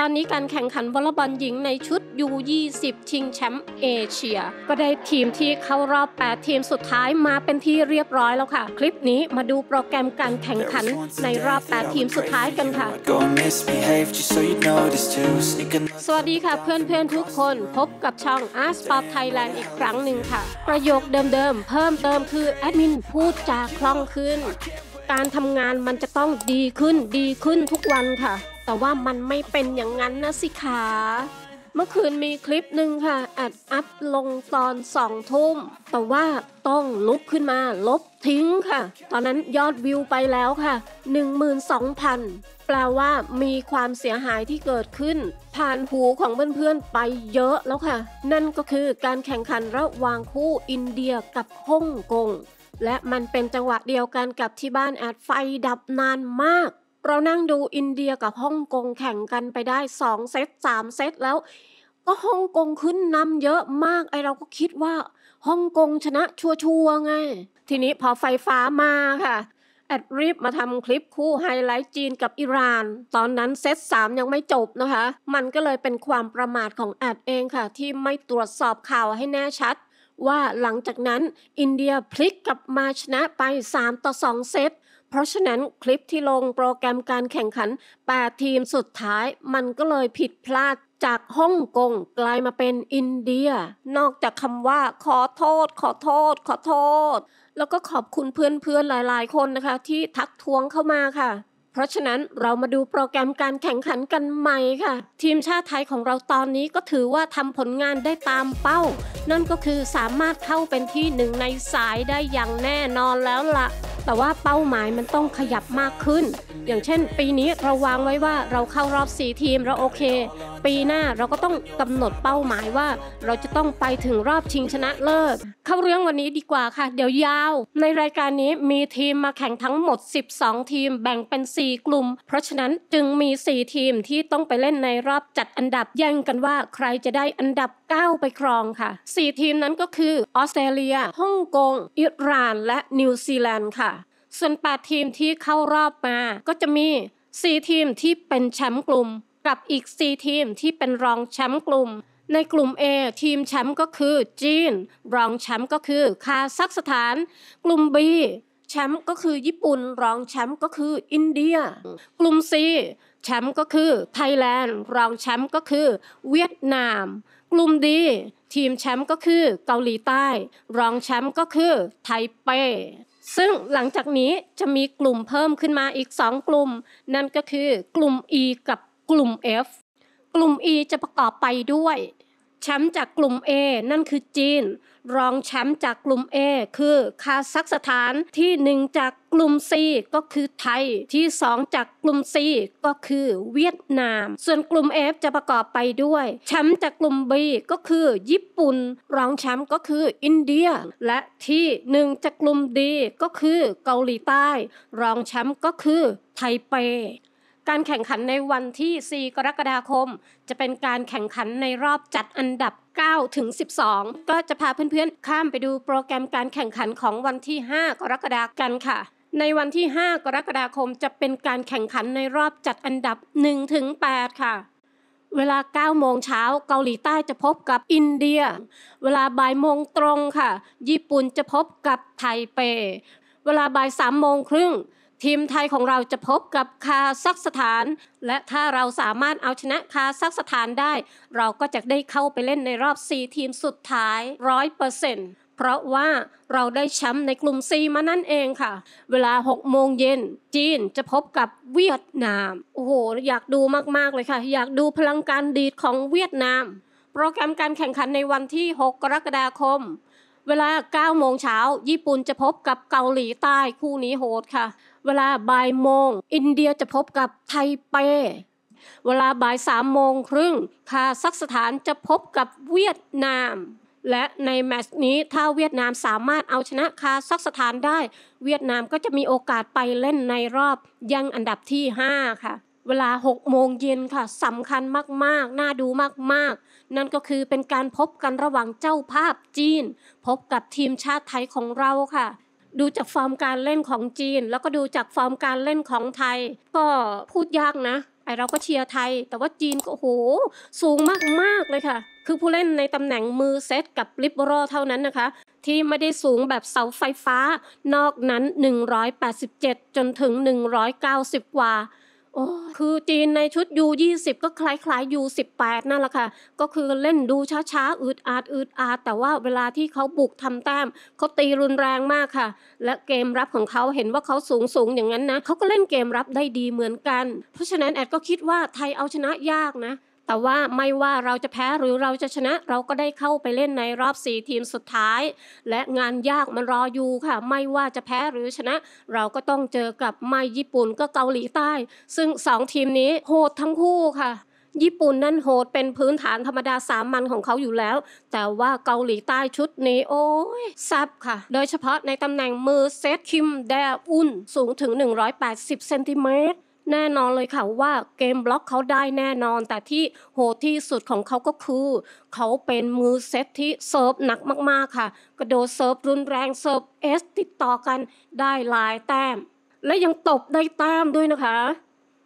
ตอนนี้การแข่งขันวอลเลย์บอลหญิงในชุด U20 ชิงแชมป์เอเชีย ก็ได้ทีมที่เข้ารอบ 8 ทีมสุดท้ายมาเป็นที่เรียบร้อยแล้วค่ะ คลิปนี้มาดูโปรแกรมการแข่งขันในรอบ 8 ทีมสุดท้ายกันค่ะ สวัสดีค่ะเพื่อนๆทุกคนพบกับช่อง a r t s p o r t ไ h a i l a n d อีกครั้งหนึ่งค่ะ ประโยคเดิมๆ เพิ่มเติมคือแอดมินพูดจาคล่องขึ้นการทำงานมันจะต้องดีขึ้นดีขึ้นทุกวันค่ะแต่ว่ามันไม่เป็นอย่างนั้นนะสิคะเมื่อคืนมีคลิปหนึ่งค่ะอัดอัพลงตอนสองทุ่ม แต่ว่าต้องลบขึ้นมาลบทิ้งค่ะ ตอนนั้นยอดวิวไปแล้วค่ะ12,000แปลว่ามีความเสียหายที่เกิดขึ้น ผ่านหูของเพื่อนๆไปเยอะแล้วค่ะ นั่นก็คือการแข่งขันระหว่างคู่อินเดียกับฮ่องกง และมันเป็นจังหวะเดียวกันกับที่บ้านแอดไฟดับนานมากเรานั่งดูอินเดียกับฮ่องกงแข่งกันไปได้สองเซตสามเซต แล้ว ก็ฮ่องกงขึ้นนำเยอะมากไอเราก็คิดว่าฮ่องกงชนะชัวชัๆไง ทีนี้พอไฟฟ้ามาค่ะ แอดรีบมาทำคลิปคู่ไฮไลท์จีนกับอิหร่าน ตอนนั้นเซตสามยังไม่จบนะคะ มันก็เลยเป็นความประมาทของแอดเองค่ะ ที่ไม่ตรวจสอบข่าวให้แน่ชัด ว่าหลังจากนั้นอินเดียพลิกกลับมาชนะไป 3 ต่อ 2 เซตเพราะฉะนั้นคลิปที่ลงโปรแกรมการแข่งขัน 8 ทีมสุดท้าย มันก็เลยผิดพลาดจากฮ่องกงกลายมาเป็นอินเดีย นอกจากคำว่าขอโทษ ขอโทษ ขอโทษ แล้วก็ขอบคุณเพื่อนๆ หลายๆคนนะคะ ที่ทักท้วงเข้ามาค่ะ เพราะฉะนั้นเรามาดูโปรแกรมการแข่งขันกันใหม่ค่ะ ทีมชาติไทยของเราตอนนี้ก็ถือว่าทำผลงานได้ตามเป้า นั่นก็คือสามารถเข้าเป็นที่หนึ่งในสายได้อย่างแน่นอนแล้วละ่ะแต่ว่าเป้าหมายมันต้องขยับมากขึ้น อย่างเช่นปีนี้เราวางไว้ว่าเราเข้ารอบสีทีมเราโอเค ปีหน้าเราก็ต้องกำหนดเป้าหมายว่า เราจะต้องไปถึงรอบชิงชนะเลิศเข้าเรื่องวันนี้ดีกว่าค่ะ เดี๋ยวยาว ในรายการนี้มีทีมมาแข่งทั้งหมด 12 ทีมแบ่งเป็น 4 กลุ่ม เพราะฉะนั้นจึงมี 4 ทีมที่ต้องไปเล่นในรอบจัดอันดับ แย่งกันว่าใครจะได้อันดับ 9 ไปครองค่ะ 4 ทีมนั้นก็คือออสเตรเลียฮ่องกงอิหร่าน และนิวซีแลนด์ค่ะส่วน8ทีมที่เข้ารอบมา ก็จะมี 4 ทีมที่เป็นแชมป์กลุ่มกับอีก4ทีมที่เป็นรองแชมป์กลุ่ม ในกลุ่ม A ทีมแชมป์ก็คือจีน รองแชมป์ก็คือคาซัคสถาน กลุ่ม B แชมป์ก็คือญี่ปุ่นรองแชมป์ก็คืออินเดีย กลุ่ม C แชมป์ก็คือไทยแลนด์รองแชมป์ก็คือเวียดนาม กลุ่มดีทีมแชมป์ก็คือเกาหลีใต้ รองแชมป์ก็คือไทเปซึ่งหลังจากนี้จะมีกลุ่มเพิ่มขึ้นมาอีก2กลุ่ม นั่นก็คือ กลุ่ม E กับกลุ่ม F กลุ่ม E จะประกอบไปด้วยแชมป์จากกลุ่ม A นั่นคือจีนรองแชมป์จากกลุ่ม A คือคาซัคสถานที่1จากกลุ่ม C ก็คือไทยที่2จากกลุ่ม C ก็คือเวียดนาม ส่วนกลุ่ม F จะประกอบไปด้วยแชมป์จากกลุ่ม B ก็คือญี่ปุ่นรองแชมป์ก็คืออินเดีย และที่1จากกลุ่ม D ก็คือเกาหลีใต้รองแชมป์ก็คือไทเปการแข่งขันในวันที่ 4 กรกฎาคม จะเป็นการแข่งขันในรอบจัดอันดับ 9 ถึง 12 ก็จะพาเพื่อนๆ ข้ามไปดูโปรแกรมการแข่งขันของวันที่ 5 กรกฎาคมกันค่ะ ในวันที่ 5 กรกฎาคม จะเป็นการแข่งขันในรอบจัดอันดับ 1 ถึง 8 ค่ะ เวลา 9 โมงเช้าเกาหลีใต้จะพบกับอินเดีย เวลาบ่ายโมงตรงค่ะ ญี่ปุ่นจะพบกับไทเปเวลาบ่าย 3 โมงครึ่งทีมไทยของเราจะพบกับคาซัคสถาน และถ้าเราสามารถเอาชนะคาซัคสถานได้ เราก็จะได้เข้าไปเล่นในรอบ 4 ทีมสุดท้าย100%เเพราะว่าเราได้แชมป์ในกลุ่ม C มานั่นเองค่ะ เวลา6โมงเย็นจีนจะพบกับเวียดนามโอ้โหอยากดูมากๆเลยค่ะ อยากดูพลังการดีดของเวียดนาม โปรแกรมการแข่งขันในวันที่ 6 กรกฎาคมเวลา9โมงเช้าญี่ปุ่นจะพบกับเกาหลีใต้ คู่นี้โหดค่ะ เวลาบ่ายโมงอินเดียจะพบกับไทเป เวลาบ่ายสามโมงครึ่งคาซัคสถานจะพบกับเวียดนาม และในแมตช์นี้ถ้าเวียดนามสามารถเอาชนะคาซัคสถานได้ เวียดนามก็จะมีโอกาสไปเล่นในรอบยังอันดับที่5ค่ะเวลา 6 โมงเย็นค่ะสำคัญมาก ๆ น่าดูมาก ๆ นั่นก็คือเป็นการพบกันระหว่างเจ้าภาพจีน พบกับทีมชาติไทยของเราค่ะ ดูจากฟอร์มการเล่นของจีน แล้วก็ดูจากฟอร์มการเล่นของไทย ก็พูดยากนะไอเราก็เชียร์ไทย แต่ว่าจีนก็โหสูงมากๆเลยค่ะ คือผู้เล่นในตำแหน่งมือเซตกับลิบรอเท่านั้นนะคะ ที่ไม่ได้สูงแบบเสาไฟฟ้านอกนั้น 187 จนถึง 190 กว่าโอ้คือจีนในชุดยูยี่สิบก็คล้ายๆยูสิบแปดนั่นแหละค่ะ ก็คือเล่นดูช้าๆอืดอาดอืดอาดแต่ว่าเวลาที่เขาบุกทำแต้มเขาตีรุนแรงมากค่ะ และเกมรับของเขาเห็นว่าเขาสูงสูงอย่างนั้นนะเขาก็เล่นเกมรับได้ดีเหมือนกัน เพราะฉะนั้นแอดก็คิดว่าไทยเอาชนะยากนะแต่ว่าไม่ว่าเราจะแพ้หรือเราจะชนะ เราก็ได้เข้าไปเล่นในรอบ 4 ทีมสุดท้าย และงานยากมันรออยู่ค่ะ ไม่ว่าจะแพ้หรือชนะ เราก็ต้องเจอกับไม่ญี่ปุ่นก็เกาหลีใต้ ซึ่ง2ทีมนี้โหดทั้งคู่ค่ะ ญี่ปุ่นนั้นโหดเป็นพื้นฐานธรรมดาสามัญของเขาอยู่แล้วแต่ว่าเกาหลีใต้ชุดนี้โอ้ยซับค่ะ โดยเฉพาะในตำแหน่งมือเซตคิมแดอุ่นสูงถึง 180เซนติเมตรแน่นอนเลยค่ะว่าเกมบล็อกเขาได้แน่นอน แต่ที่โหดที่สุดของเขาก็คือเขาเป็นมือเซตที่เซิร์ฟหนักมากๆค่ะกระโดดเซิร์ฟรุนแรงเซิร์ฟเอสติดต่อกันได้หลายแต้ม และยังตบได้ตามด้วยนะคะ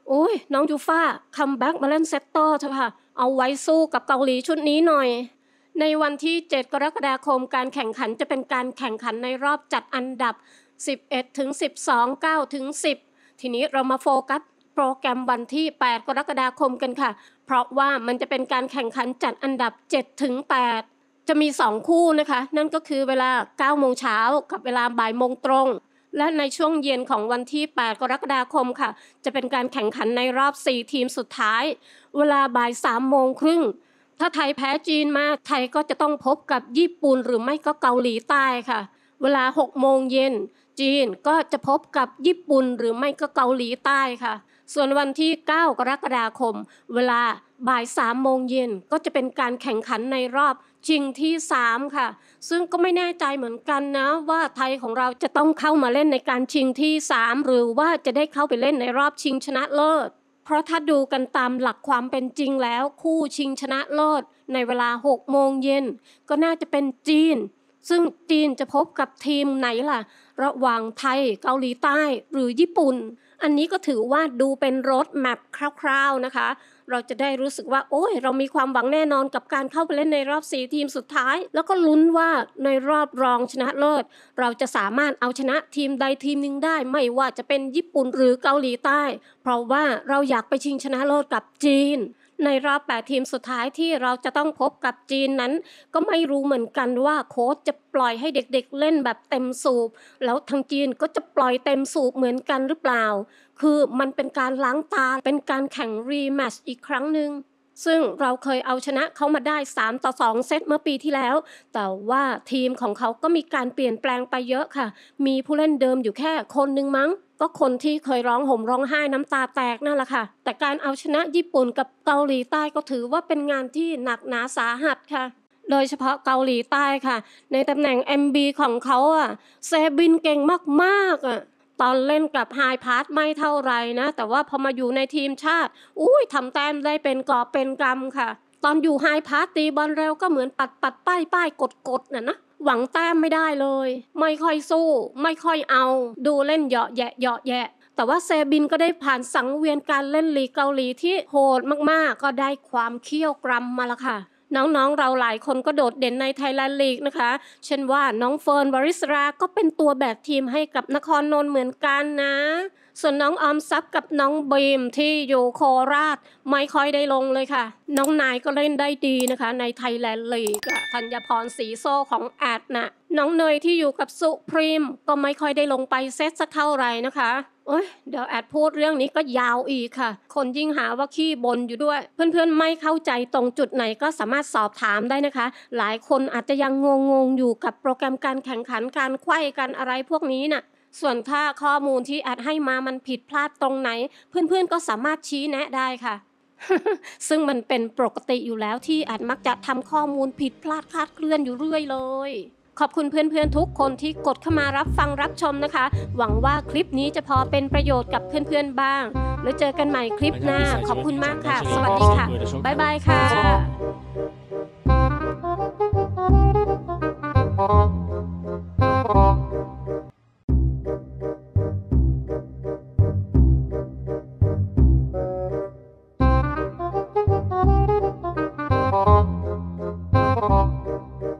โอ้ยน้องยูฟ่าคัมแบ็กมาเล่นเซตเตอร์เถอะค่ะเอาไว้สู้กับเกาหลีชุดนี้หน่อย ในวันที่7กรกฎาคมการแข่งขันจะเป็นการแข่งขันในรอบจัดอันดับ 11ถึง12 9ถึง10ทีนี้เรามาโฟกัสโปรแกรมวันที่ 8 กรกฎาคมกันค่ะ เพราะว่ามันจะเป็นการแข่งขันจัดอันดับ 7 ถึง 8 จะมี 2 คู่นะคะ นั่นก็คือเวลา 9 โมงเช้ากับเวลาบ่ายโมงตรง และในช่วงเย็นของวันที่ 8 กรกฎาคมค่ะ จะเป็นการแข่งขันในรอบ 4 ทีมสุดท้าย เวลาบ่าย 3 โมงครึ่ง ถ้าไทยแพ้จีนมาไทยก็จะต้องพบกับญี่ปุ่นหรือไม่ก็เกาหลีใต้ค่ะ เวลา 6 โมงเย็นจีนก็จะพบกับญี่ปุ่นหรือไม่ก็เกาหลีใต้ค่ะ ส่วนวันที่ 9 กรกฎาคม เวลาบ่าย 3 โมงเย็นก็จะเป็นการแข่งขันในรอบชิงที่ 3 ค่ะ ซึ่งก็ไม่แน่ใจเหมือนกันนะ ว่าไทยของเราจะต้องเข้ามาเล่นในการชิงที่ 3 หรือว่าจะได้เข้าไปเล่นในรอบชิงชนะเลิศ เพราะถ้าดูกันตามหลักความเป็นจริงแล้วคู่ชิงชนะเลิศในเวลา 6 โมงเย็นก็น่าจะเป็นจีนซึ่งจีนจะพบกับทีมไหนล่ะ ระหว่างไทยเกาหลีใต้หรือญี่ปุ่น อันนี้ก็ถือว่าดูเป็นรถแมพคร่าว ๆนะคะ เราจะได้รู้สึกว่าโอ้ยเรามีความหวังแน่นอนกับการเข้าไปเล่นในรอบสีทีมสุดท้าย แล้วก็ลุ้นว่าในรอบรองชนะเลิศเราจะสามารถเอาชนะทีมใดทีมหนึ่งได้ไม่ว่าจะเป็นญี่ปุ่นหรือเกาหลีใต้ เพราะว่าเราอยากไปชิงชนะเลิศกับจีนในรอบ 8 ทีมสุดท้ายที่เราจะต้องพบกับจีนนั้น ก็ไม่รู้เหมือนกันว่าโค้ชจะปล่อยให้เด็กๆเล่นแบบเต็มสูบ แล้วทางจีนก็จะปล่อยเต็มสูบเหมือนกันหรือเปล่า คือมันเป็นการล้างตา เป็นการแข่งรีแมชอีกครั้งหนึ่งซึ่งเราเคยเอาชนะเขามาได้ 3 ต่อ 2 เซต เมื่อปีที่แล้ว แต่ว่าทีมของเขาก็มีการเปลี่ยนแปลงไปเยอะค่ะ มีผู้เล่นเดิมอยู่แค่คนหนึ่งมั้งก็คนที่เคยร้องห่มร้องไห้น้ำตาแตกนั่นแหละค่ะ แต่การเอาชนะญี่ปุ่นกับเกาหลีใต้ก็ถือว่าเป็นงานที่หนักหนาสาหัสค่ะ โดยเฉพาะเกาหลีใต้ค่ะ ในตำแหน่ง MB ของเขาอ่ะ เซบินเก่งมากๆอ่ะตอนเล่นกับไฮพาร์ทไม่เท่าไรนะ แต่ว่าพอมาอยู่ในทีมชาติ อุ้ยทำแต้มได้เป็นกอบเป็นกรรมค่ะ ตอนอยู่ไฮพาร์ตตีบอลเร็วก็เหมือนปัดปัดป้ายป้ายกดกดน่ะนะหวังแต้มไม่ได้เลย ไม่ค่อยสู้ ไม่ค่อยเอา ดูเล่นเหยาะแยะเหยาะแยะ แต่ว่าเซบินก็ได้ผ่านสังเวียนการเล่นลีกเกาหลีที่โหดมาก ๆ ก็ได้ความเขี้ยวกรำมาละค่ะ น้องๆเราหลายคนก็โดดเด่นในไทยแลนด์ลีกนะคะ เช่นว่าน้องเฟิร์นวริสรา ก็เป็นตัวแบบทีมให้กับนครนนท์เหมือนกันนะส่วนน้องออมซับกับน้องบีมที่อยู่โคราชไม่ค่อยได้ลงเลยค่ะ น้องนายก็เล่นได้ดีนะคะ ในไทยแลนด์ลีกธัญพรสีโซของแอดนะ่ะ น้องเนยที่อยู่กับสุพรีมก็ไม่ค่อยได้ลงไปเซตสักเท่าไหร่นะคะโอ้ยเดี๋ยวแอดพูดเรื่องนี้ก็ยาวอีกค่ะ คนยิ่งหาว่าขี้บนอยู่ด้วย เพื่อนๆไม่เข้าใจตรงจุดไหนก็สามารถสอบถามได้นะคะ หลายคนอาจจะยังงงๆอยู่กับโปรแกรมการแข่งขันการไข้กันอะไรพวกนี้นะ่ะส่วนถ้าข้อมูลที่อัดให้มามันผิดพลาดตรงไหน เพื่อนๆก็สามารถชี้แนะได้ค่ะ ซึ่งมันเป็นปกติอยู่แล้วที่อัดมักจะทำข้อมูลผิดพลาดคลาดเคลื่อนอยู่เรื่อยเลย ขอบคุณเพื่อนๆทุกคนที่กดเข้ามารับฟังรับชมนะคะ หวังว่าคลิปนี้จะพอเป็นประโยชน์กับเพื่อนๆบ้างแล้วเจอกันใหม่คลิปหน้าขอบคุณมากค่ะ สวัสดีค่ะบ๊ายบายค่ะ